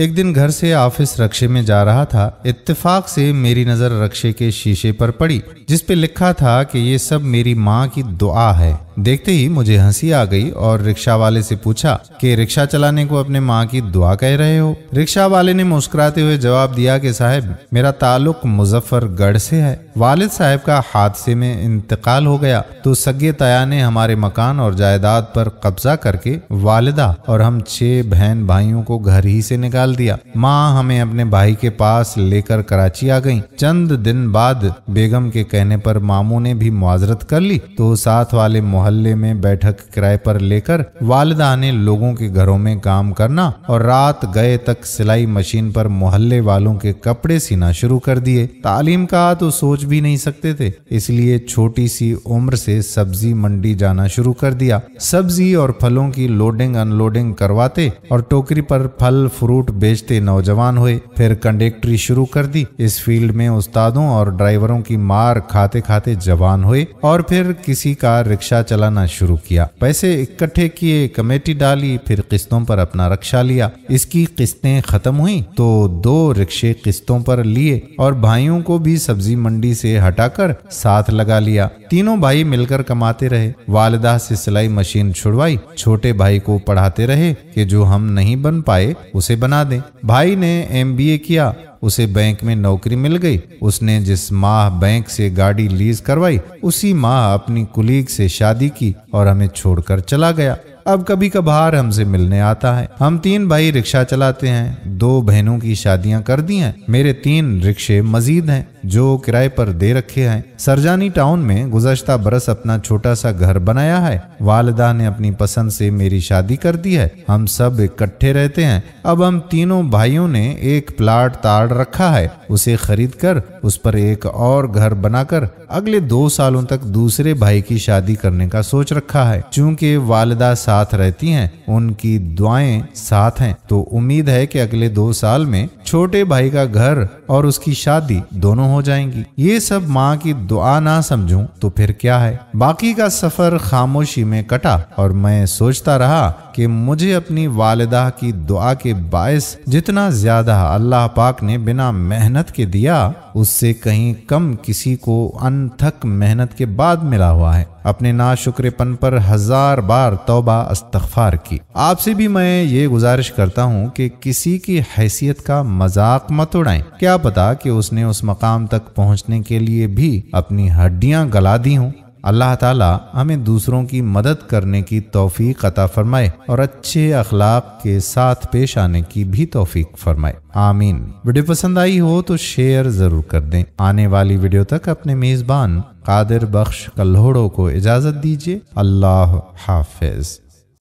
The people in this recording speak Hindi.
एक दिन घर से ऑफिस रक्षे में जा रहा था इत्तेफाक से मेरी नज़र रक्षे के शीशे पर पड़ी जिसपे लिखा था कि ये सब मेरी माँ की दुआ है देखते ही मुझे हंसी आ गई और रिक्शा वाले से पूछा कि रिक्शा चलाने को अपने माँ की दुआ कह रहे हो रिक्शा वाले ने मुस्कुराते हुए जवाब दिया कि साहब मेरा ताल्लुक मुजफ्फरगढ़ से है वालिद साहब का हादसे में इंतकाल हो गया तो सगे तया ने हमारे मकान और जायदाद पर कब्जा करके वालिदा और हम छह बहन भाइयों को घर ही से निकाल दिया माँ हमें अपने भाई के पास लेकर कराची आ गयी चंद दिन बाद बेगम के कहने पर मामू ने भी मुआजरत कर ली तो साथ वाले मोहल्ले मोहल्ले में बैठक किराए पर लेकर वालदा ने लोगों के घरों में काम करना और रात गए तक सिलाई मशीन पर मोहल्ले वालों के कपड़े सीना शुरू कर दिए तालीम का तो सोच भी नहीं सकते थे इसलिए छोटी सी उम्र से सब्जी मंडी जाना शुरू कर दिया सब्जी और फलों की लोडिंग अनलोडिंग करवाते और टोकरी पर फल फ्रूट बेचते नौजवान हुए फिर कंडक्टरी शुरू कर दी इस फील्ड में उस्तादों और ड्राइवरों की मार खाते खाते जवान हुए और फिर किसी का रिक्शा चलाना शुरू किया पैसे इकट्ठे किए कमेटी डाली फिर किस्तों पर अपना रक्षा लिया इसकी किस्तें खत्म हुई तो दो रिक्शे किस्तों पर लिए और भाइयों को भी सब्जी मंडी से हटाकर साथ लगा लिया तीनों भाई मिलकर कमाते रहे वालदा से सिलाई मशीन छुड़वाई छोटे भाई को पढ़ाते रहे कि जो हम नहीं बन पाए उसे बना दें भाई ने एमबीए किया उसे बैंक में नौकरी मिल गई उसने जिस माह बैंक से गाड़ी लीज करवाई उसी माह अपनी कुलीग से शादी की और हमें छोड़कर चला गया अब कभी कभार हमसे मिलने आता है हम तीन भाई रिक्शा चलाते हैं दो बहनों की शादियां कर दी हैं मेरे तीन रिक्शे मजीद हैं जो किराए पर दे रखे हैं सरजानी टाउन में गुजश्ता बरस अपना छोटा सा घर बनाया है वालदा ने अपनी पसंद से मेरी शादी कर दी है हम सब इकट्ठे रहते हैं अब हम तीनों भाइयों ने एक प्लाट ताड़ रखा है उसे खरीद कर उस पर एक और घर बनाकर अगले दो सालों तक दूसरे भाई की शादी करने का सोच रखा है चूंकि वालदा साथ रहती हैं उनकी दुआएं साथ हैं तो उम्मीद है कि अगले दो साल में छोटे भाई का घर और उसकी शादी दोनों हो जाएंगी ये सब माँ की दुआ ना समझूं तो फिर क्या है बाकी का सफर खामोशी में कटा और मैं सोचता रहा कि मुझे अपनी वालदा की दुआ के बायस जितना ज्यादा अल्लाह पाक ने बिना मेहनत के दिया उस उससे कहीं कम किसी को अनथक मेहनत के बाद मिला हुआ है अपने नाशुक्रपन पर हजार बार तोबा अस्तफार की आपसे भी मैं ये गुजारिश करता हूँ कि किसी की हैसियत का मजाक मत उड़ाएं क्या पता कि उसने उस मकाम तक पहुँचने के लिए भी अपनी हड्डियाँ गला दी हूँ अल्लाह ताला हमें दूसरों की मदद करने की तौफीक अता फरमाए और अच्छे अखलाक के साथ पेश आने की भी तौफीक फरमाए आमीन वीडियो पसंद आई हो तो शेयर जरूर कर दें आने वाली वीडियो तक अपने मेजबान कादिर बख्श कल्होड़ों को इजाजत दीजिए अल्लाह हाफिज